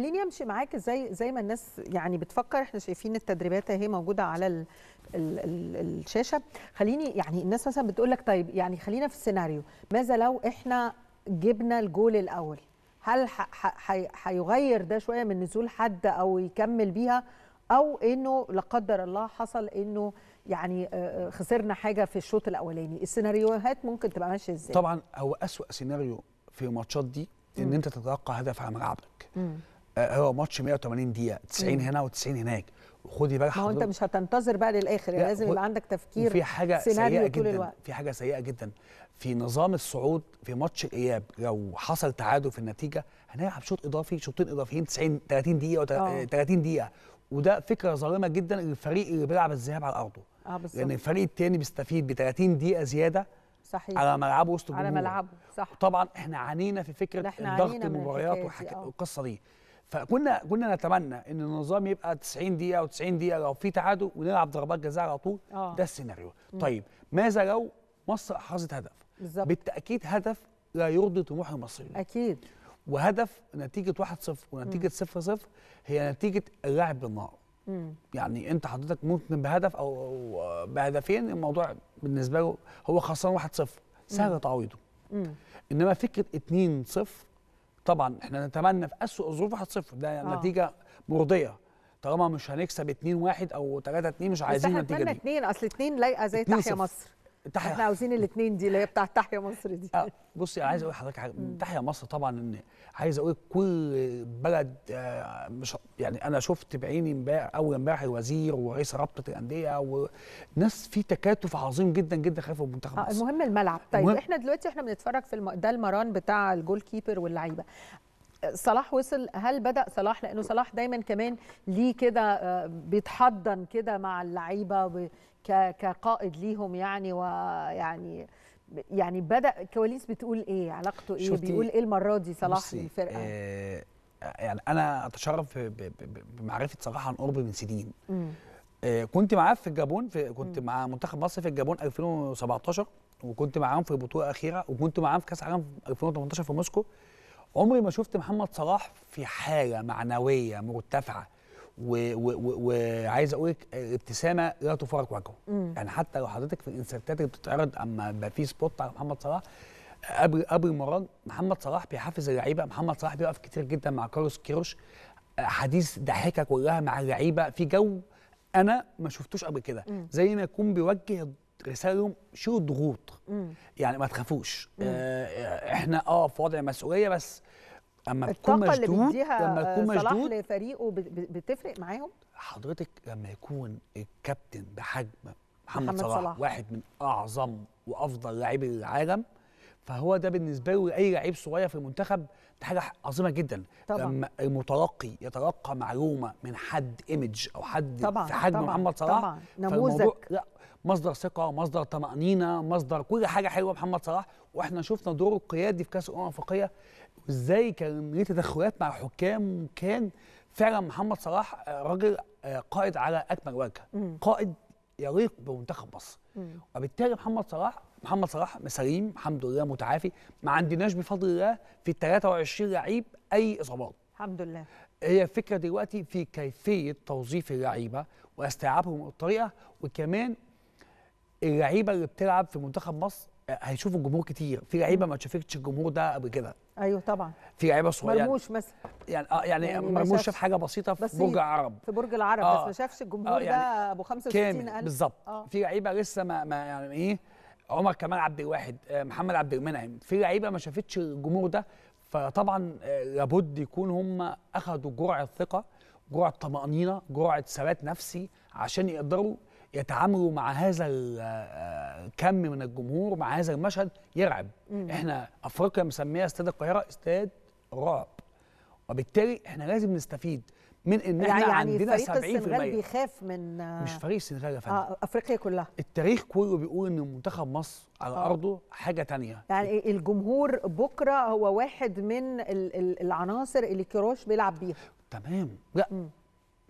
خليني امشي معاك زي زي ما الناس يعني بتفكر احنا شايفين التدريبات اهي موجوده على ال ال ال الشاشه خليني يعني الناس مثلا بتقول لك طيب يعني خلينا في السيناريو ماذا لو احنا جبنا الجول الاول هل هيغير ده شويه من نزول حد او يكمل بيها او انه لا قدر الله حصل انه يعني آه، آه، خسرنا حاجه في الشوط الاولاني السيناريوهات ممكن تبقى ماشيه ازاي طبعا هو اسوا سيناريو في الماتشات دي ان انت تتوقع هدف على ملعبك آه، هو ماتش 180 دقيقه 90 هنا و90 هناك خدي بالك ما هو انت مش هتنتظر بقى للاخر يعني لازم يبقى عندك تفكير في حاجه سيئه جدا الوقت. في حاجه سيئه جدا في نظام الصعود في ماتش الاياب لو حصل تعادل في النتيجه هنلعب شوط اضافي شوطين اضافيين 90 30 دقيقه و 30 آه. دقيقه وده فكره ظالمه جدا للفريق اللي بيلعب الذهاب على ارضه اه بالظبط لان الفريق الثاني بيستفيد ب 30 دقيقه زياده صحيح على ملعبه وسط الجمهور على ملعبه صح طبعا احنا عانينا في فكره ضغط المباريات والقصه دي آه. فكنا كنا نتمنى ان النظام يبقى 90 دقيقه و90 دقيقه لو في تعادل ونلعب ضربات جزاء على طول آه. ده السيناريو طيب ماذا لو مصر حازت هدف بالزبط. بالتاكيد هدف لا يرضي طموح المصريين اكيد وهدف نتيجه 1-0 ونتيجه 0-0 هي نتيجه اللاعب بالنار يعني انت حضرتك ممكن بهدف او بهدفين الموضوع بالنسبه له هو خسران 1-0 سهل تعويضه انما فكره 2-0 طبعا احنا نتمنى في اسوء الظروف 1-0 ده آه. نتيجه مرضيه طالما مش هنكسب 2-1 او 3-2 مش عايزين النتيجه دي. بس اتمنى 2 اصل 2 لايقه زي تحيا مصر احنا عاوزين الاثنين دي اللي هي بتاعت تحيا مصر دي آه بصي انا عايز اقول لحضرتك حاجه تحيا مصر طبعا ان عايز اقول كل بلد آه، مش يعني انا شفت بعيني امبارح اول امبارح الوزير ورئيس رابطه الانديه وناس في تكاتف عظيم جدا جدا خلف منتخب آه مصر المهم الملعب طيب مهم. احنا دلوقتي احنا بنتفرج في الم... ده المران بتاع الجول كيبر واللعيبه صلاح وصل هل بدا صلاح لانه صلاح دايما كمان ليه كده آه، بيتحضن كده مع اللعيبه كقائد ليهم يعني ويعني يعني بدا كواليس بتقول ايه علاقته ايه بيقول ايه المره دي صلاح الفرقه آه يعني انا اتشرف بمعرفه صلاح عن قرب من سنين آه كنت معاه في الجابون في كنت مع منتخب مصر في الجابون 2017 وكنت معاهم في بطوله اخيره وكنت معاهم في كاس العالم 2018 في موسكو عمري ما شفت محمد صلاح في حاجه معنويه مرتفعه وعايز اقول لك آه، ابتسامه لا تفارق وجهه يعني حتى لو حضرتك في الانسرتات اللي بتتعرض اما يبقى في سبوت على محمد صلاح قبل قبل المران محمد صلاح بيحفز اللعيبه محمد صلاح بيقف كتير جدا مع كارلوس كيروش آه، حديث ضحكه كلها مع اللعيبه في جو انا ما شفتوش قبل كده زي ما يكون بيوجه رساله شيلوا الضغوط يعني ما تخافوش آه، احنا اه في وضع مسؤوليه بس اما تكون مشدود لما تكون صلاح مشدود لفريقه بتفرق معاهم حضرتك لما يكون الكابتن بحجم محمد, محمد صلاح, صلاح واحد من اعظم وافضل لاعبي العالم فهو ده بالنسبه له اي لعيب صغير في المنتخب ده حاجه عظيمه جدا طبعا. لما المتلقي يتلقى معلومه من حد ايمج او حد طبعا. في حجم طبعا. محمد صلاح طبعا نموذج لا مصدر ثقه مصدر طمانينه مصدر كل حاجه حلوه محمد صلاح واحنا شفنا دوره القيادي في كاس الامم الافريقيه وازاي كان ليه تدخلات مع حكام كان فعلا محمد صلاح آه، راجل آه، قائد على اكمل وجه قائد يليق بمنتخب مصر وبالتالي محمد صلاح محمد صلاح سليم الحمد لله متعافي ما عندناش بفضل الله في 23 لعيب اي اصابات الحمد لله هي الفكره دلوقتي في كيفيه توظيف اللعيبه واستيعابهم الطريقه وكمان اللعيبه اللي بتلعب في منتخب مصر آه، هيشوفوا الجمهور كتير في لعيبه ما شافتش الجمهور ده قبل كده ايوه طبعا في عيبه صغيره مرموش مثلا يعني اه يعني, يعني مرموش شاف حاجه بسيطه في برج العرب في برج العرب آه بس ما شافش الجمهور آه يعني ده ابو الف بالظبط آه في لعيبه لسه ما, ما يعني ايه عمر كمال عبد الواحد آه، محمد عبد المنعم في لعيبه ما شافتش الجمهور ده فطبعا آه، لابد يكون هم اخذوا جرعه ثقه جرعه طمانينه جرعه ثبات نفسي عشان يقدروا يتعاملوا مع هذا الكم آه، من الجمهور مع هذا المشهد يرعب مم. احنا افريقيا مسميه استاد القاهره استاد رعب وبالتالي احنا لازم نستفيد من ان احنا يعني, يعني عندنا 70% فريق السنغال بيخاف من مش فريق السنغال يا فندم آه، افريقيا كلها التاريخ كله بيقول ان منتخب مصر على آه. ارضه حاجه تانية يعني الجمهور بكره هو واحد من العناصر اللي كيروش بيلعب بيها تمام لا مم.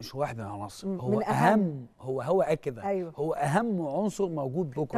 مش واحده يا نصر هو اهم, أهم هو هو كده أيوه. هو اهم عنصر موجود بكره